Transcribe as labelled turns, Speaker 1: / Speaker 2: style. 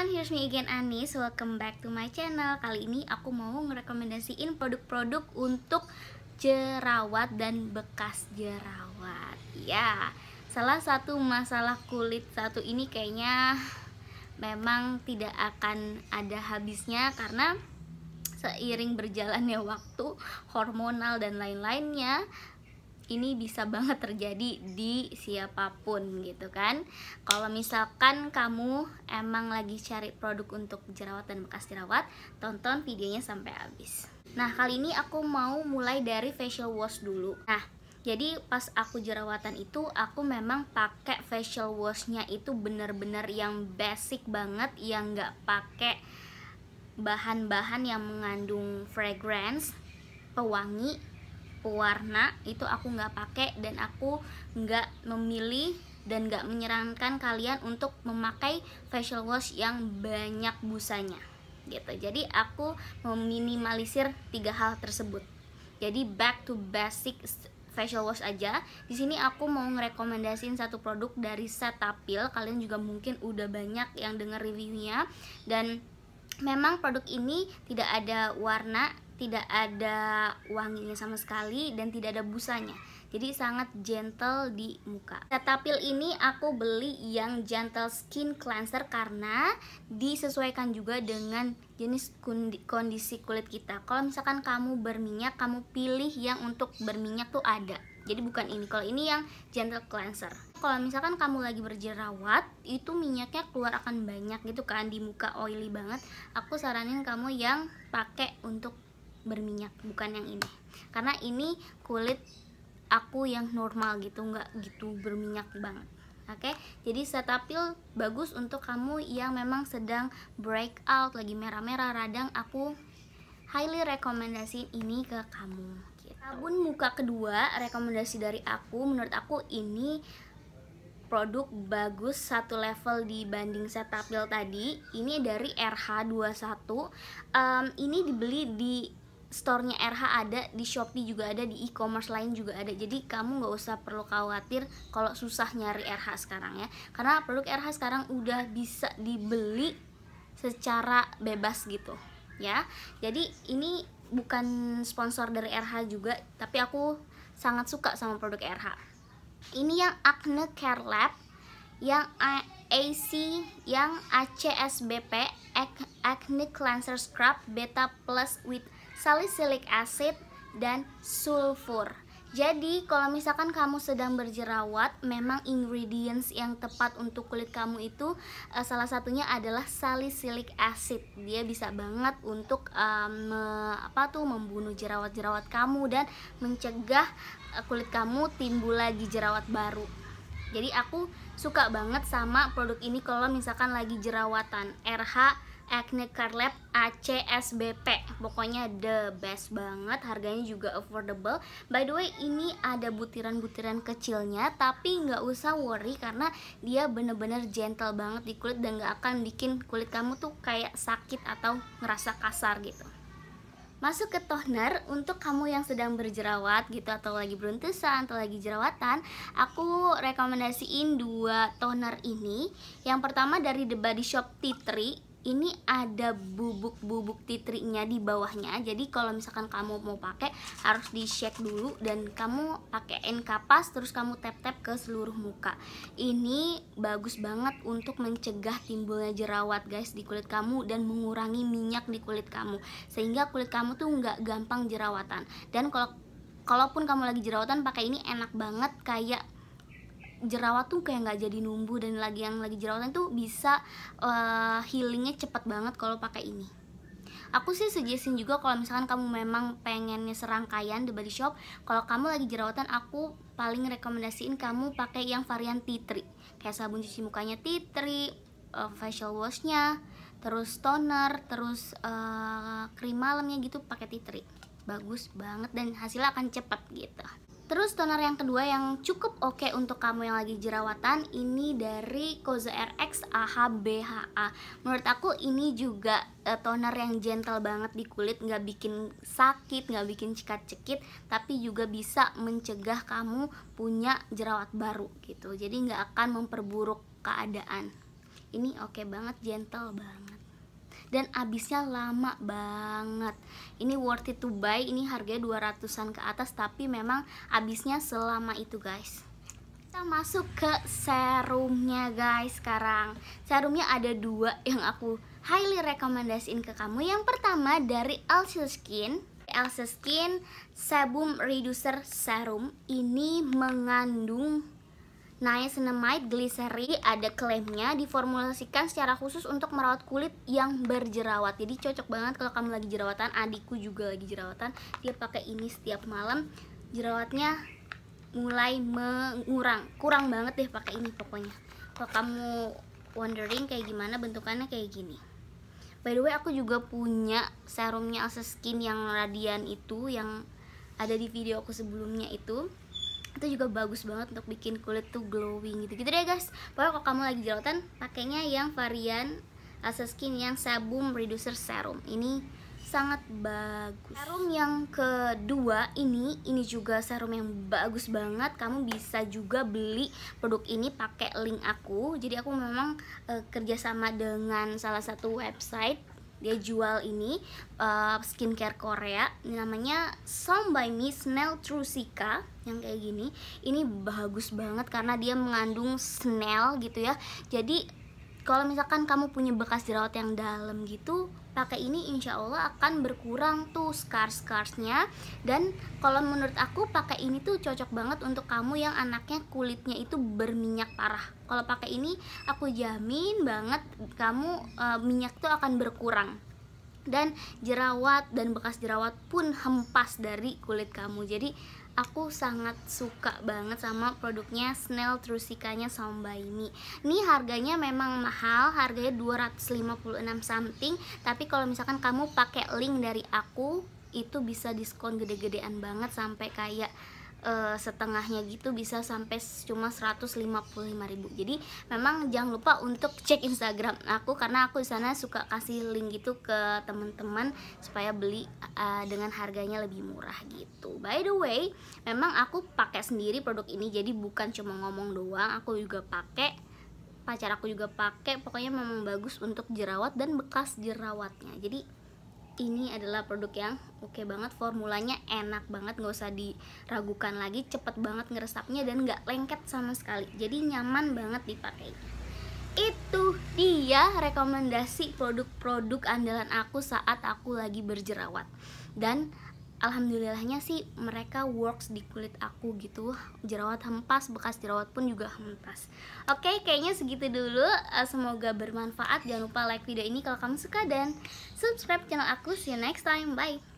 Speaker 1: everyone, here's me again Anis Welcome back to my channel Kali ini aku mau ngerekomendasiin produk-produk untuk jerawat dan bekas jerawat Ya, salah satu masalah kulit satu ini kayaknya memang tidak akan ada habisnya Karena seiring berjalannya waktu hormonal dan lain-lainnya ini bisa banget terjadi di siapapun gitu kan kalau misalkan kamu emang lagi cari produk untuk jerawat dan bekas jerawat tonton videonya sampai habis nah kali ini aku mau mulai dari facial wash dulu nah jadi pas aku jerawatan itu aku memang pakai facial washnya itu bener-bener yang basic banget yang nggak pakai bahan-bahan yang mengandung fragrance pewangi pewarna itu aku nggak pakai dan aku nggak memilih dan nggak menyarankan kalian untuk memakai facial wash yang banyak busanya gitu jadi aku meminimalisir tiga hal tersebut jadi back to basic facial wash aja di sini aku mau ngerekomendasiin satu produk dari Cetaphil kalian juga mungkin udah banyak yang denger reviewnya dan memang produk ini tidak ada warna tidak ada wanginya sama sekali dan tidak ada busanya jadi sangat gentle di muka Cetaphil nah, ini aku beli yang gentle skin cleanser karena disesuaikan juga dengan jenis kondisi kulit kita kalau misalkan kamu berminyak kamu pilih yang untuk berminyak tuh ada jadi bukan ini kalau ini yang gentle cleanser kalau misalkan kamu lagi berjerawat itu minyaknya keluar akan banyak gitu kan di muka oily banget aku saranin kamu yang pakai untuk berminyak bukan yang ini karena ini kulit aku yang normal gitu nggak gitu berminyak banget oke okay? jadi setapil bagus untuk kamu yang memang sedang breakout lagi merah-merah radang aku highly rekomendasiin ini ke kamu gitu. sabun muka kedua rekomendasi dari aku menurut aku ini produk bagus satu level dibanding setapil tadi ini dari RH21 um, ini dibeli di store-nya RH ada di Shopee juga ada di e-commerce lain juga ada jadi kamu nggak usah perlu khawatir kalau susah nyari RH sekarang ya karena produk RH sekarang udah bisa dibeli secara bebas gitu ya jadi ini bukan sponsor dari RH juga tapi aku sangat suka sama produk RH ini yang Acne Care Lab yang AC yang ACSBP Acne Cleanser Scrub Beta Plus with salicylic acid, dan sulfur. Jadi, kalau misalkan kamu sedang berjerawat, memang ingredients yang tepat untuk kulit kamu itu uh, salah satunya adalah salicylic acid. Dia bisa banget untuk um, me, apa tuh membunuh jerawat-jerawat kamu dan mencegah uh, kulit kamu timbul lagi jerawat baru. Jadi, aku suka banget sama produk ini kalau misalkan lagi jerawatan RH acne care lab ACSBP pokoknya the best banget harganya juga affordable by the way ini ada butiran-butiran kecilnya tapi nggak usah worry karena dia bener-bener gentle banget di kulit dan nggak akan bikin kulit kamu tuh kayak sakit atau ngerasa kasar gitu masuk ke toner untuk kamu yang sedang berjerawat gitu atau lagi beruntusan atau lagi jerawatan aku rekomendasiin dua toner ini yang pertama dari The Body Shop Tea Tree ini ada bubuk-bubuk titriknya di bawahnya jadi kalau misalkan kamu mau pakai harus di shake dulu dan kamu pakaiin kapas terus kamu tap-tap ke seluruh muka ini bagus banget untuk mencegah timbulnya jerawat guys di kulit kamu dan mengurangi minyak di kulit kamu sehingga kulit kamu tuh nggak gampang jerawatan dan kalau kalaupun kamu lagi jerawatan pakai ini enak banget kayak jerawat tuh kayak nggak jadi numbuh dan lagi yang lagi jerawatan tuh bisa uh, healingnya cepat banget kalau pakai ini aku sih suggestin juga kalau misalkan kamu memang pengennya serangkaian di Body Shop kalau kamu lagi jerawatan aku paling rekomendasiin kamu pakai yang varian tea tree kayak sabun cuci mukanya tea tree uh, facial washnya terus toner terus uh, krim malamnya gitu pakai tea tree bagus banget dan hasilnya akan cepat gitu Terus toner yang kedua yang cukup oke okay untuk kamu yang lagi jerawatan ini dari Koza RX AHBHA. Menurut aku ini juga uh, toner yang gentle banget di kulit, nggak bikin sakit, nggak bikin cekat-cekit, tapi juga bisa mencegah kamu punya jerawat baru gitu. Jadi nggak akan memperburuk keadaan. Ini oke okay banget, gentle banget dan abisnya lama banget ini worth it to buy ini harganya 200an ke atas tapi memang abisnya selama itu guys kita masuk ke serumnya guys sekarang serumnya ada dua yang aku highly rekomendasiin ke kamu yang pertama dari Elsie Skin Elsie Skin Sebum Reducer Serum ini mengandung Niacinamide glycerin ada klaimnya diformulasikan secara khusus untuk merawat kulit yang berjerawat. Jadi cocok banget kalau kamu lagi jerawatan, adikku juga lagi jerawatan, dia pakai ini setiap malam. Jerawatnya mulai mengurang, kurang banget deh pakai ini pokoknya. Kalau kamu wondering kayak gimana bentukannya kayak gini. By the way, aku juga punya serumnya Elsa Skin yang radian itu yang ada di video aku sebelumnya itu itu juga bagus banget untuk bikin kulit tuh glowing gitu gitu deh guys pokoknya kalau kamu lagi jerawatan pakainya yang varian Asa Skin yang Sebum Reducer Serum ini sangat bagus serum yang kedua ini ini juga serum yang bagus banget kamu bisa juga beli produk ini pakai link aku jadi aku memang e, kerjasama dengan salah satu website dia jual ini uh, skincare Korea namanya Song by Miss Snell Trusica yang kayak gini ini bagus banget karena dia mengandung Snell gitu ya jadi kalau misalkan kamu punya bekas jerawat yang dalam gitu pakai ini insya Allah akan berkurang tuh scars scarsnya dan kalau menurut aku pakai ini tuh cocok banget untuk kamu yang anaknya kulitnya itu berminyak parah kalau pakai ini aku jamin banget kamu uh, minyak tuh akan berkurang dan jerawat dan bekas jerawat pun hempas dari kulit kamu jadi aku sangat suka banget sama produknya Snell Trusikanya Sombaimi ini harganya memang mahal harganya 256 something tapi kalau misalkan kamu pakai link dari aku itu bisa diskon gede-gedean banget sampai kayak uh, setengahnya gitu bisa sampai cuma ribu Jadi memang jangan lupa untuk cek Instagram aku karena aku di sana suka kasih link gitu ke teman-teman supaya beli uh, dengan harganya lebih murah gitu. By the way, memang aku pakai sendiri produk ini jadi bukan cuma ngomong doang, aku juga pakai pacar aku juga pakai pokoknya memang bagus untuk jerawat dan bekas jerawatnya jadi ini adalah produk yang oke banget formulanya enak banget nggak usah diragukan lagi cepet banget ngeresapnya dan nggak lengket sama sekali jadi nyaman banget dipakai itu dia rekomendasi produk-produk andalan aku saat aku lagi berjerawat dan alhamdulillahnya sih mereka works di kulit aku gitu jerawat hempas bekas jerawat pun juga hempas oke okay, kayaknya segitu dulu eh, semoga bermanfaat jangan lupa like video ini kalau kamu suka dan subscribe channel aku see you next time bye